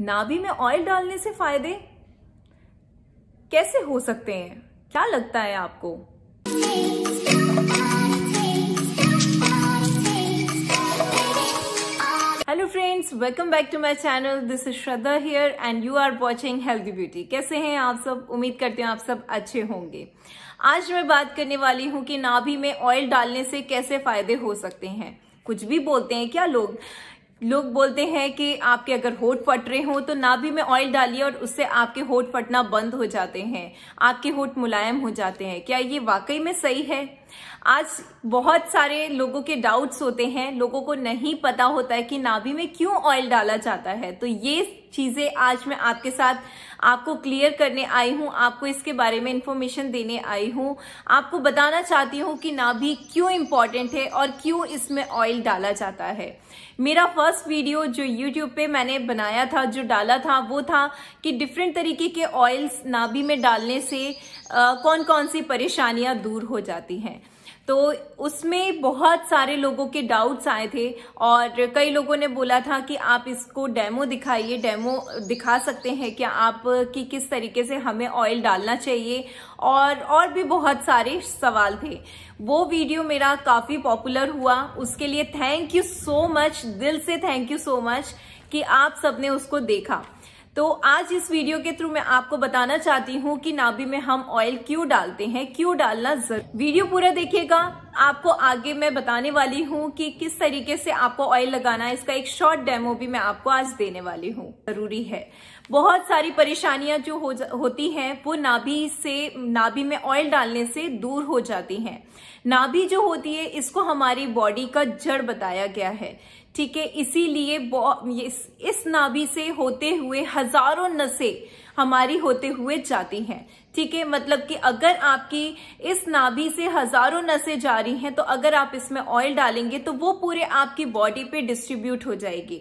नाभि में ऑयल डालने से फायदे कैसे हो सकते हैं क्या लगता है आपको hello friends welcome back to my channel this is Shraddha here and you are watching healthy beauty कैसे हैं आप सब उम्मीद करते हैं आप सब अच्छे होंगे आज मैं बात करने वाली हूं कि नाभि में ऑयल डालने से कैसे फायदे हो सकते हैं कुछ भी बोलते हैं क्या लोग लोग बोलते हैं कि आपके अगर होठ फट रहे हो तो नाभि में ऑयल डालिए और उससे आपके होठ फटना बंद हो जाते हैं आपके होठ मुलायम हो जाते हैं क्या ये वाकई में सही है आज बहुत सारे लोगों के डाउट्स होते हैं लोगों को नहीं पता होता है कि नाभि में क्यों ऑयल डाला जाता है तो ये चीजें आज मैं आपके साथ आपको क्लियर करने आई हूं आपको इसके बारे में इंफॉर्मेशन देने आई हूं आपको बताना चाहती हूँ कि नाभि क्यों इंपॉर्टेंट है और क्यों इसमें ऑयल डाला जाता है मेरा फर्स्ट वीडियो जो यूट्यूब पे मैंने बनाया था जो डाला था वो था कि डिफरेंट तरीके के ऑयल्स नाभि में डालने से आ, कौन कौन सी परेशानियां दूर हो जाती हैं तो उसमें बहुत सारे लोगों के डाउट्स आए थे और कई लोगों ने बोला था कि आप इसको डेमो दिखाइए डेमो दिखा सकते हैं कि आप कि किस तरीके से हमें ऑयल डालना चाहिए और और भी बहुत सारे सवाल थे वो वीडियो मेरा काफ़ी पॉपुलर हुआ उसके लिए थैंक यू सो मच दिल से थैंक यू सो मच कि आप सबने उसको देखा तो आज इस वीडियो के थ्रू मैं आपको बताना चाहती हूँ कि नाभि में हम ऑयल क्यों डालते हैं क्यों डालना जरूर वीडियो पूरा देखिएगा आपको आगे मैं बताने वाली हूँ कि किस तरीके से आपको ऑयल लगाना है इसका एक शॉर्ट डेमो भी मैं आपको आज देने वाली हूँ जरूरी है बहुत सारी परेशानियां जो हो होती हैं वो नाभि से नाभि में ऑयल डालने से दूर हो जाती हैं नाभि जो होती है इसको हमारी बॉडी का जड़ बताया गया है ठीक है इसीलिए इस, इस नाभि से होते हुए हजारों नसें हमारी होते हुए जाती हैं ठीक है मतलब कि अगर आपकी इस नाभि से हजारों नसें जा रही हैं तो अगर आप इसमें ऑयल डालेंगे तो वो पूरे आपकी बॉडी पे डिस्ट्रीब्यूट हो जाएगी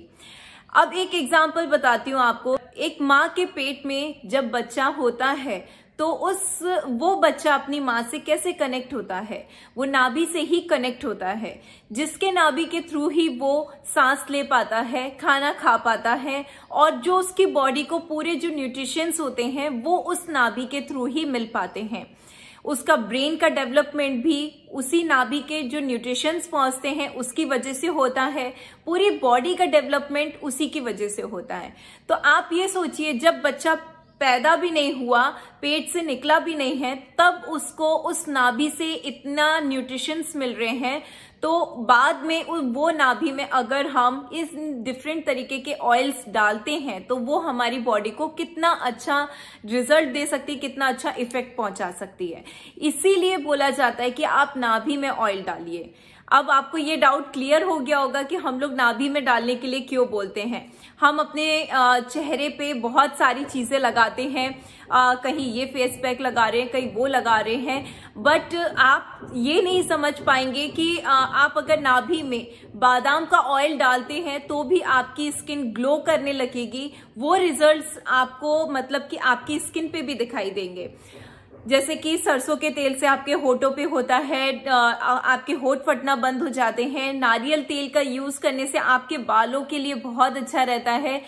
अब एक एग्जाम्पल बताती हूँ आपको एक माँ के पेट में जब बच्चा होता है तो उस वो बच्चा अपनी माँ से कैसे कनेक्ट होता है वो नाभि से ही कनेक्ट होता है जिसके नाभि के थ्रू ही वो सांस ले पाता है खाना खा पाता है और जो उसकी बॉडी को पूरे जो न्यूट्रिशंस होते हैं वो उस नाभि के थ्रू ही मिल पाते हैं उसका ब्रेन का डेवलपमेंट भी उसी नाभि के जो न्यूट्रिशंस पहुंचते हैं उसकी वजह से होता है पूरी बॉडी का डेवलपमेंट उसी की वजह से होता है तो आप ये सोचिए जब बच्चा पैदा भी नहीं हुआ पेट से निकला भी नहीं है तब उसको उस नाभि से इतना न्यूट्रिशंस मिल रहे हैं तो बाद में वो नाभि में अगर हम इस डिफरेंट तरीके के ऑयल्स डालते हैं तो वो हमारी बॉडी को कितना अच्छा रिजल्ट दे सकती है कितना अच्छा इफेक्ट पहुंचा सकती है इसीलिए बोला जाता है कि आप नाभि में ऑयल डालिए अब आपको ये डाउट क्लियर हो गया होगा कि हम लोग नाभि में डालने के लिए क्यों बोलते हैं हम अपने चेहरे पे बहुत सारी चीज़ें लगाते हैं आ, कहीं ये फेस पैक लगा रहे हैं कहीं वो लगा रहे हैं बट आप ये नहीं समझ पाएंगे कि आ, आप अगर नाभि में बादाम का ऑयल डालते हैं तो भी आपकी स्किन ग्लो करने लगेगी वो रिजल्ट्स आपको मतलब कि आपकी स्किन पे भी दिखाई देंगे जैसे कि सरसों के तेल से आपके होठों पे होता है आपके होठ फटना बंद हो जाते हैं नारियल तेल का यूज करने से आपके बालों के लिए बहुत अच्छा रहता है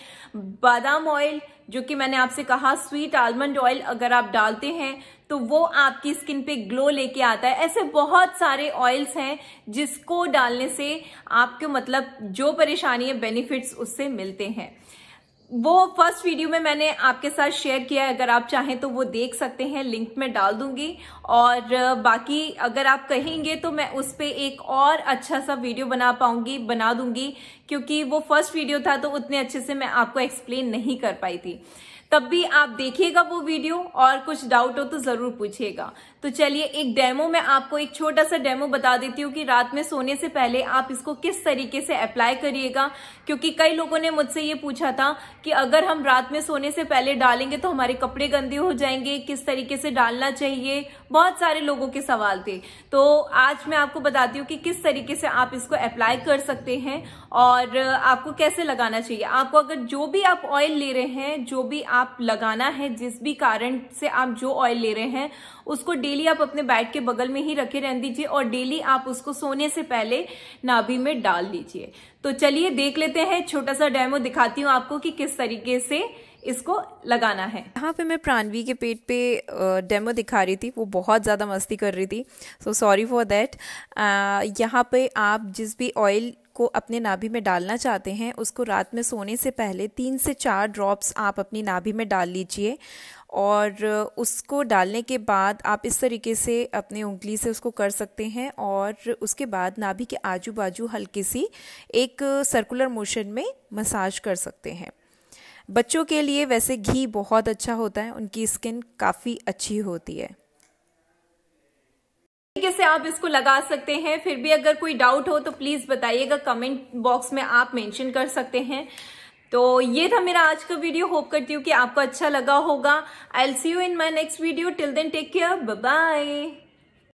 बादाम ऑयल जो कि मैंने आपसे कहा स्वीट आलमंड ऑयल अगर आप डालते हैं तो वो आपकी स्किन पे ग्लो लेके आता है ऐसे बहुत सारे ऑयल्स हैं जिसको डालने से आपको मतलब जो परेशानी है बेनिफिट्स उससे मिलते हैं वो फर्स्ट वीडियो में मैंने आपके साथ शेयर किया है अगर आप चाहें तो वो देख सकते हैं लिंक में डाल दूंगी और बाकी अगर आप कहेंगे तो मैं उस पर एक और अच्छा सा वीडियो बना पाऊंगी बना दूंगी क्योंकि वो फर्स्ट वीडियो था तो उतने अच्छे से मैं आपको एक्सप्लेन नहीं कर पाई थी तब भी आप देखिएगा वो वीडियो और कुछ डाउट हो तो जरूर पूछिएगा तो चलिए एक डेमो में आपको एक छोटा सा डेमो बता देती हूँ कि रात में सोने से पहले आप इसको किस तरीके से अप्लाई करिएगा क्योंकि कई लोगों ने मुझसे ये पूछा था कि अगर हम रात में सोने से पहले डालेंगे तो हमारे कपड़े गंदे हो जाएंगे किस तरीके से डालना चाहिए बहुत सारे लोगों के सवाल थे तो आज मैं आपको बताती हूँ कि किस तरीके से आप इसको अप्लाई कर सकते हैं और आपको कैसे लगाना चाहिए आपको अगर जो भी आप ऑयल ले रहे हैं जो भी आप आप लगाना है जिस भी कारण से आप जो ऑयल ले रहे हैं उसको डेली आप अपने बैट के बगल में ही रखे रहने दीजिए और डेली आप उसको सोने से पहले नाभि में डाल दीजिए तो चलिए देख लेते हैं छोटा सा डेमो दिखाती हूँ आपको कि किस तरीके से इसको लगाना है यहाँ पे मैं प्राणवी के पेट पे डेमो दिखा रही थी वो बहुत ज़्यादा मस्ती कर रही थी सो सॉरी फॉर देट यहाँ पे आप जिस भी ऑयल को अपने नाभि में डालना चाहते हैं उसको रात में सोने से पहले तीन से चार ड्रॉप्स आप अपनी नाभि में डाल लीजिए और उसको डालने के बाद आप इस तरीके से अपने उंगली से उसको कर सकते हैं और उसके बाद नाभि के आजू बाजू हल्की सी एक सर्कुलर मोशन में मसाज कर सकते हैं बच्चों के लिए वैसे घी बहुत अच्छा होता है उनकी स्किन काफ़ी अच्छी होती है तरीके से आप इसको लगा सकते हैं फिर भी अगर कोई डाउट हो तो प्लीज़ बताइएगा कमेंट बॉक्स में आप मेंशन कर सकते हैं तो ये था मेरा आज का वीडियो होप करती हूँ कि आपको अच्छा लगा होगा I'll see you in my next video till then take care bye